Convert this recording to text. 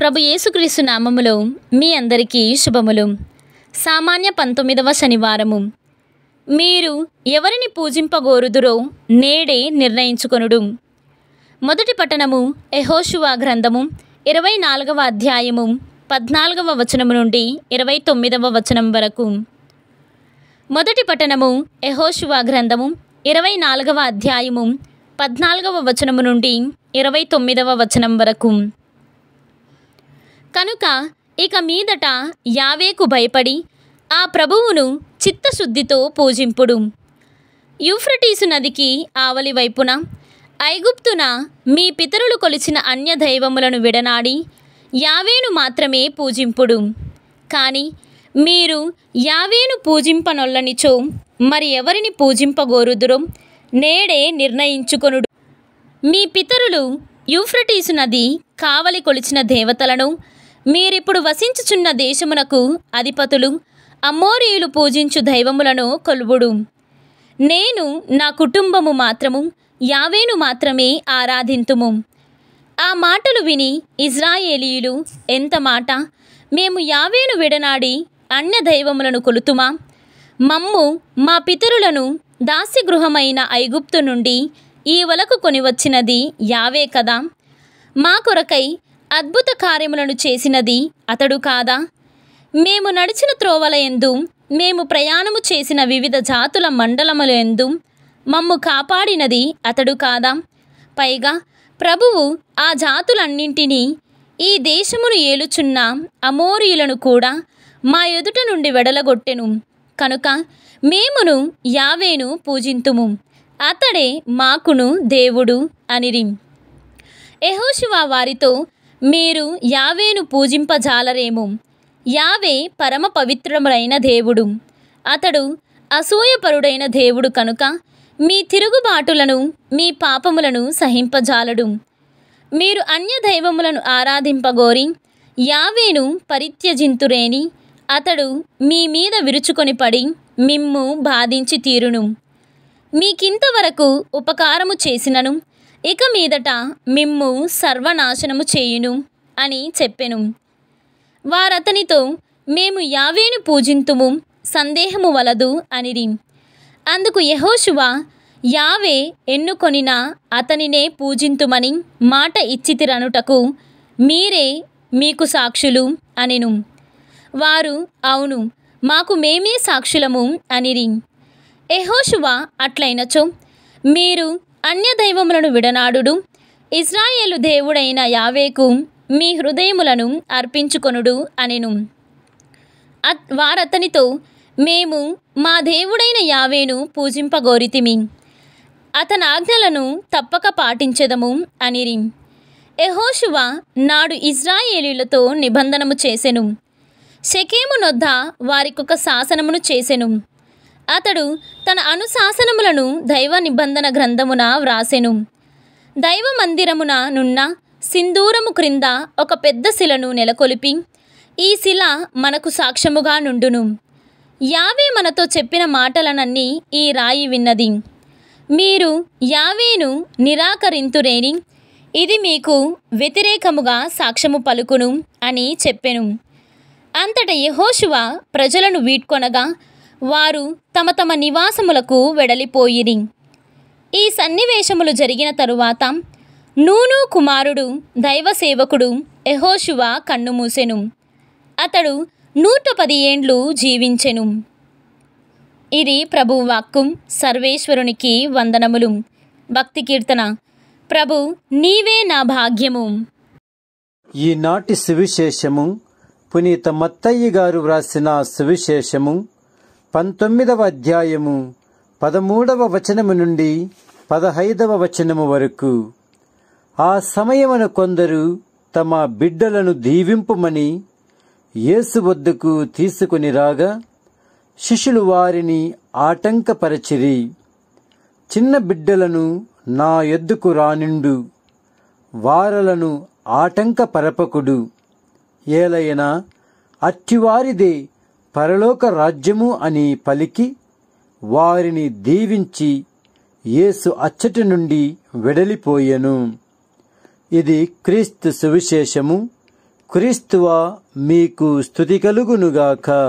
ప్రభు యేసుక్రీస్తు నామములో మీ అందరికీ శుభములు సామాన్య పంతొమ్మిదవ శనివారము మీరు ఎవరిని పూజింపగోరుదురో నేడే నిర్ణయించుకొనుడు మొదటి పట్టణము యహోశువా గ్రంథము ఇరవై నాలుగవ అధ్యాయము పద్నాలుగవ వచనము నుండి ఇరవై తొమ్మిదవ వచనం వరకు మొదటి పట్టణము యహోశువా గ్రంథము ఇరవై నాలుగవ అధ్యాయము పద్నాలుగవ వచనము నుండి ఇరవై తొమ్మిదవ వచనం వరకు కనుక ఇక మీదట యావేకు భయపడి ఆ ప్రభువును చిత్తశుద్ధితో పూజింపుడు యూఫ్రటీసు నదికి ఆవలి వైపున ఐగుప్తున మీ పితరులు కొలిచిన అన్య దైవములను విడనాడి యావేను మాత్రమే పూజింపుడు కానీ మీరు యావేను పూజింపనొల్లనిచో మరి ఎవరిని పూజింపగోరుదురో నేడే నిర్ణయించుకొనుడు మీ పితరులు యూఫ్రటీసు నది కావలి కొలిచిన దేవతలను మీరిప్పుడు వసించుచున్న దేశమునకు అధిపతులు అమోరియులు పూజించు దైవములను కొలువుడు నేను నా కుటుంబము మాత్రము యావేను మాత్రమే ఆరాధింతుము ఆ మాటలు విని ఇజ్రాయేలీయులు ఎంత మాట మేము యావేను విడనాడి అన్న దైవములను కొలుతుమా మమ్ము మా పితరులను దాస్యగృహమైన ఐగుప్తు నుండి ఈ వలకు కొనివచ్చినది యావే కదా మా కొరకై అద్భుత కార్యములను చేసినది అతడు కాదా మేము నడిచిన త్రోవల ఎందు మేము ప్రయాణము చేసిన వివిధ జాతుల మండలములు ఎందు మమ్ము కాపాడినది అతడు కాదా పైగా ప్రభువు ఆ జాతులన్నింటినీ ఈ దేశమును ఏలుచున్న అమోరియులను కూడా మా ఎదుట నుండి వెడలగొట్టెను కనుక మేమును యావేను పూజింతుము అతడే మాకును దేవుడు అనిరిం యహోశివా వారితో మీరు యావేను పూజింపజాలరేమో యావే పరమ పవిత్రములైన దేవుడు అతడు అసూయపరుడైన దేవుడు కనుక మీ తిరుగుబాటులను మీ పాపములను సహింపజాలడు మీరు అన్య దైవములను ఆరాధింపగోరి యావేను పరిత్యజింతురేని అతడు మీ మీద విరుచుకొని పడి మిమ్ము బాధించి తీరును మీకింతవరకు ఉపకారము చేసినను ఇక మీదట మిమ్ము సర్వనాశనము చేయును అని చెప్పెను వారతనితో మేము యావేను పూజింతుము సందేహము వలదు అనిరి అందుకు యహోశువ యావే ఎన్నుకొనిన అతనినే పూజింతుమని మాట ఇచ్చితిరనుటకు మీరే మీకు సాక్షులు అనెను వారు అవును మాకు మేమే సాక్షులము అనిరి యహోశువ అట్లైనచో మీరు అన్య దైవములను విడనాడుడు ఇస్రాయేలు దేవుడైన యావేకు మీ హృదయములను అర్పించుకొనుడు అనెను వారతనితో మేము మా దేవుడైన యావేను పూజింపగోరితిమి అతని ఆజ్ఞలను తప్పక పాటించెదము అనిరి ఎహోషువ నాడు ఇజ్రాయేలీలతో నిబంధనము చేసెను శకేమునొద్ద వారికొక శాసనమును చేసెను అతడు తన అనుశాసనములను దైవ నిబంధన గ్రంథమున వ్రాసెను దైవ మందిరమున నున్న సింధూరము క్రింద ఒక పెద్ద శిలను నెలకొలిపి ఈ శిల మనకు సాక్ష్యముగా నుండును యావే మనతో చెప్పిన మాటలనన్నీ ఈ రాయి విన్నది మీరు యావేను నిరాకరింతురేని ఇది మీకు వ్యతిరేకముగా సాక్ష్యము పలుకును అని చెప్పెను అంతట యహోశువ ప్రజలను వీడ్కొనగా వారు తమ తమ నివాసములకు వెడలిపోయిరి ఈ సన్నివేశములు జరిగిన తరువాత నూను కుమారుడు దైవ సేవకుడు కన్నుమూసెను అతడు నూట పది ఏండ్లు జీవించెను ఇది ప్రభువాక్కు సర్వేశ్వరునికి వందనములు భక్తి కీర్తన ప్రభు నీవే నా భాగ్యము ఈనాటి సువిశేషము పునీత మత్తయ్య గారు వ్రాసిన సువిశేషము పంతొమ్మిదవ అధ్యాయము పదమూడవ వచనము నుండి పదహైదవ వచనము వరకు ఆ సమయమున కొందరు తమ బిడ్డలను దీవింపుమని యేసు వద్దకు తీసుకుని రాగా శిష్యులు వారిని ఆటంకపరచిరి చిన్న బిడ్డలను నా ఎద్దుకు రానిండు వారలను ఆటంకపరపకుడు ఏలైనా అట్టివారిదే పరలోక రాజ్యము అని పలికి వారిని దీవించి యేసు అచ్చటి నుండి వెడలిపోయెను ఇది క్రీస్తు సువిశేషము క్రీస్తువా మీకు స్థుతి కలుగునుగాక